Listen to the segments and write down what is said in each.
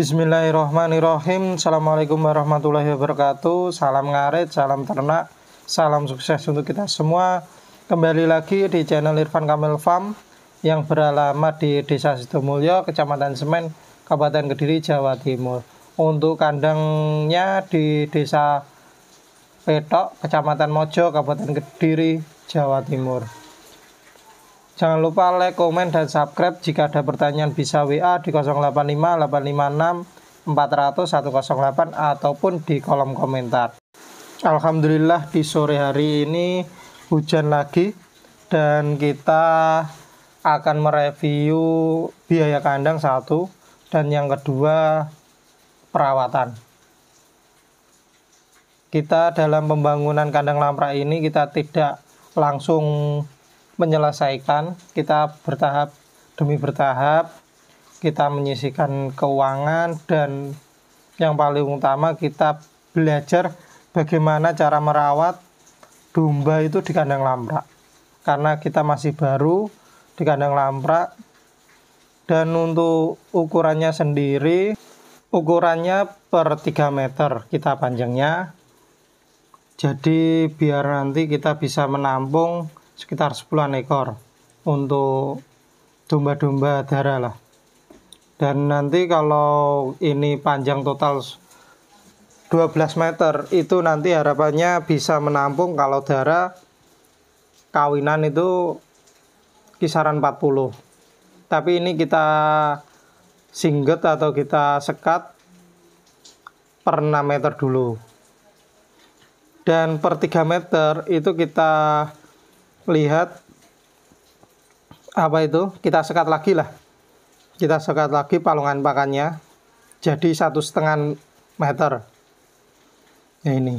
Bismillahirrahmanirrahim Assalamualaikum warahmatullahi wabarakatuh Salam ngarit, salam ternak Salam sukses untuk kita semua Kembali lagi di channel Irfan Kamil Farm Yang beralamat di Desa Sidomulyo, Kecamatan Semen Kabupaten Kediri, Jawa Timur Untuk kandangnya di Desa Petok, Kecamatan Mojo, Kabupaten Kediri, Jawa Timur Jangan lupa like, komen, dan subscribe. Jika ada pertanyaan bisa WA di 085 856 400 108 ataupun di kolom komentar. Alhamdulillah di sore hari ini hujan lagi dan kita akan mereview biaya kandang satu dan yang kedua perawatan. Kita dalam pembangunan kandang lamprak ini kita tidak langsung menyelesaikan kita bertahap demi bertahap kita menyisihkan keuangan dan yang paling utama kita belajar bagaimana cara merawat domba itu di kandang lamprak karena kita masih baru di kandang lamprak dan untuk ukurannya sendiri ukurannya per 3 meter kita panjangnya jadi biar nanti kita bisa menampung sekitar 10 ekor untuk domba-domba darah lah dan nanti kalau ini panjang total 12 meter itu nanti harapannya bisa menampung kalau darah kawinan itu kisaran 40 tapi ini kita singget atau kita sekat per 6 meter dulu dan per 3 meter itu kita lihat apa itu kita sekat lagi lah kita sekat lagi palungan pakannya jadi satu setengah meter ya ini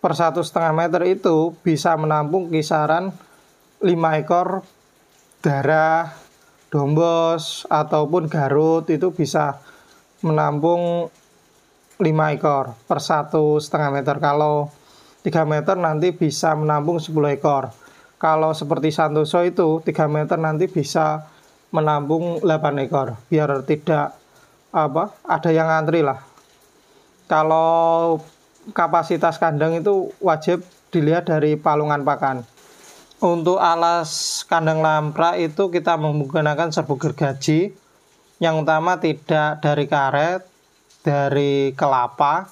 per satu setengah meter itu bisa menampung kisaran 5 ekor darah dombos ataupun garut itu bisa menampung 5 ekor per satu setengah meter kalau 3 meter nanti bisa menampung 10 ekor kalau seperti Santoso itu 3 meter nanti bisa menampung 8 ekor biar tidak apa ada yang antri lah kalau kapasitas kandang itu wajib dilihat dari palungan pakan untuk alas kandang lampra itu kita menggunakan serbuk gergaji yang utama tidak dari karet dari kelapa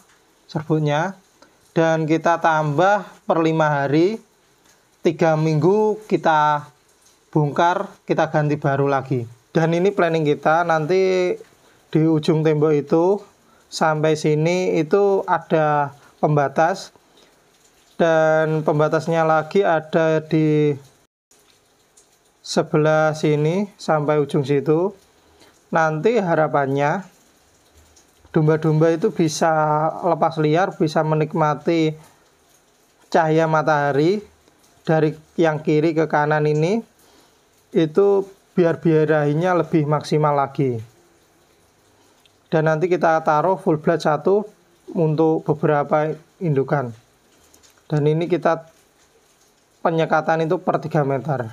serbuknya dan kita tambah per 5 hari tiga minggu kita bongkar, kita ganti baru lagi. Dan ini planning kita nanti di ujung tembok itu sampai sini itu ada pembatas dan pembatasnya lagi ada di sebelah sini sampai ujung situ. Nanti harapannya domba-domba itu bisa lepas liar, bisa menikmati cahaya matahari dari yang kiri ke kanan ini itu biar birahinya lebih maksimal lagi dan nanti kita taruh full blood satu untuk beberapa indukan dan ini kita penyekatan itu per 3 meter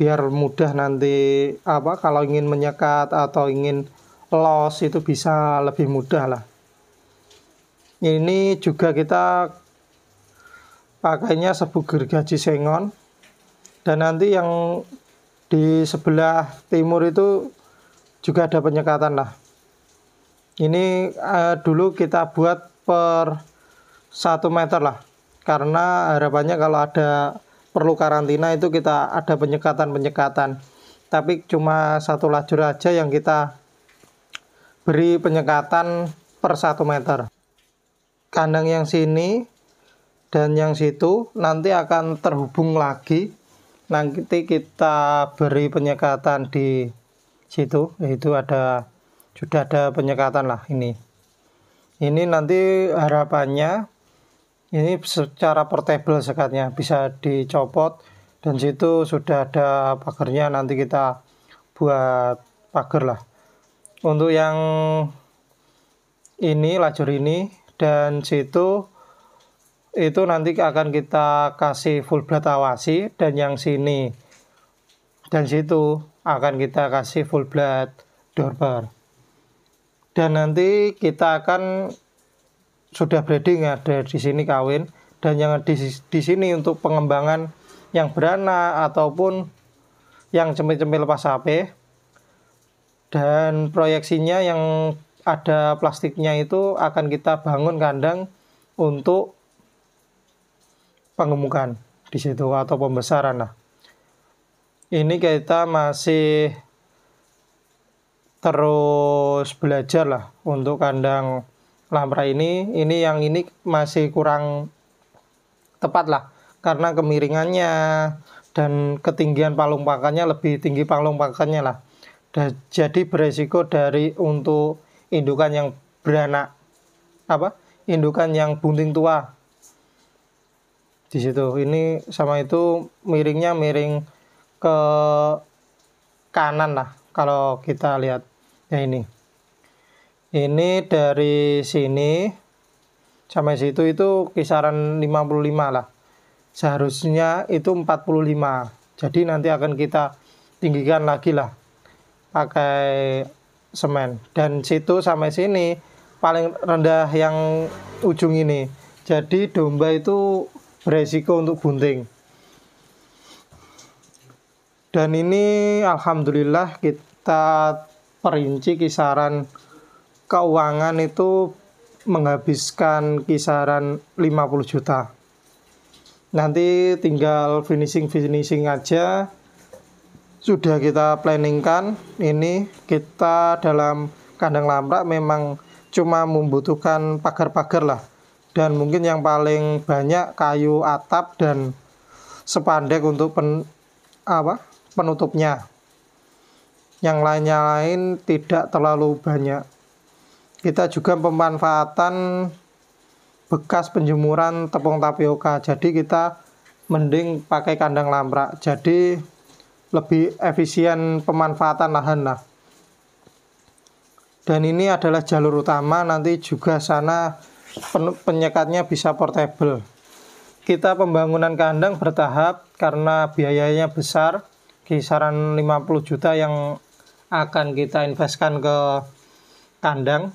biar mudah nanti apa kalau ingin menyekat atau ingin los itu bisa lebih mudah lah ini juga kita pakainya sebugir gaji sengon dan nanti yang di sebelah timur itu juga ada penyekatan lah ini eh, dulu kita buat per 1 meter lah karena harapannya kalau ada perlu karantina itu kita ada penyekatan-penyekatan tapi cuma satu lajur aja yang kita beri penyekatan per 1 meter kandang yang sini dan yang situ nanti akan terhubung lagi nanti kita beri penyekatan di situ yaitu ada sudah ada penyekatan lah ini ini nanti harapannya ini secara portable sekatnya bisa dicopot dan situ sudah ada pagarnya nanti kita buat pagar lah untuk yang ini lajur ini dan situ itu nanti akan kita kasih full blood awasi dan yang sini dan situ akan kita kasih full blood bar dan nanti kita akan sudah breeding ada di sini kawin dan yang di, di sini untuk pengembangan yang beranak ataupun yang cemil-cemil lepas HP dan proyeksinya yang ada plastiknya itu akan kita bangun kandang untuk pengemukan di situ atau pembesaran Nah, Ini kita masih terus belajar lah untuk kandang lamra ini. Ini yang ini masih kurang tepat lah karena kemiringannya dan ketinggian palung pakannya lebih tinggi palung pakannya lah. Dan jadi beresiko dari untuk indukan yang beranak apa? Indukan yang bunting tua di situ ini sama itu miringnya miring ke kanan lah kalau kita lihat ya ini ini dari sini sampai situ itu kisaran 55 lah seharusnya itu 45 jadi nanti akan kita tinggikan lagi lah pakai semen dan situ sampai sini paling rendah yang ujung ini jadi domba itu resiko untuk gunting. Dan ini alhamdulillah kita perinci kisaran keuangan itu menghabiskan kisaran 50 juta. Nanti tinggal finishing-finishing aja sudah kita planningkan ini kita dalam kandang lamrak memang cuma membutuhkan pagar-pagar lah dan mungkin yang paling banyak kayu atap dan sepandek untuk pen, apa penutupnya yang lainnya lain tidak terlalu banyak kita juga pemanfaatan bekas penjemuran tepung tapioka jadi kita mending pakai kandang lamprak jadi lebih efisien pemanfaatan lahan lah dan ini adalah jalur utama nanti juga sana penyekatnya bisa portable. Kita pembangunan kandang bertahap karena biayanya besar, kisaran 50 juta yang akan kita investkan ke kandang.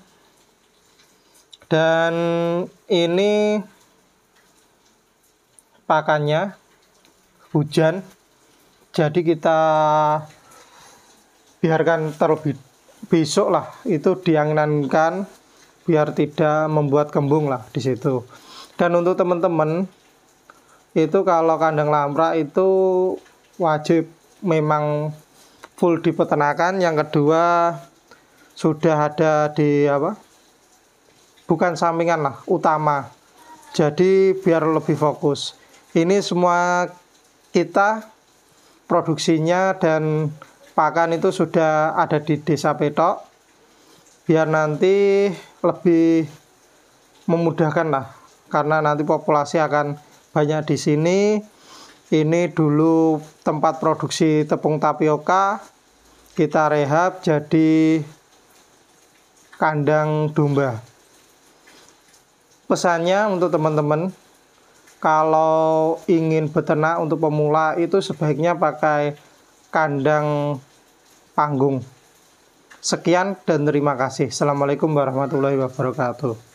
Dan ini pakannya hujan. Jadi kita biarkan terlebih besok lah itu diangankan biar tidak membuat kembung lah di situ. Dan untuk teman-teman itu kalau kandang lamprak itu wajib memang full di peternakan. Yang kedua sudah ada di apa? Bukan sampingan lah, utama. Jadi biar lebih fokus. Ini semua kita produksinya dan pakan itu sudah ada di desa Petok biar nanti lebih memudahkan lah karena nanti populasi akan banyak di sini ini dulu tempat produksi tepung tapioka kita rehab jadi kandang domba pesannya untuk teman-teman kalau ingin beternak untuk pemula itu sebaiknya pakai kandang panggung Sekian dan terima kasih. Assalamualaikum warahmatullahi wabarakatuh.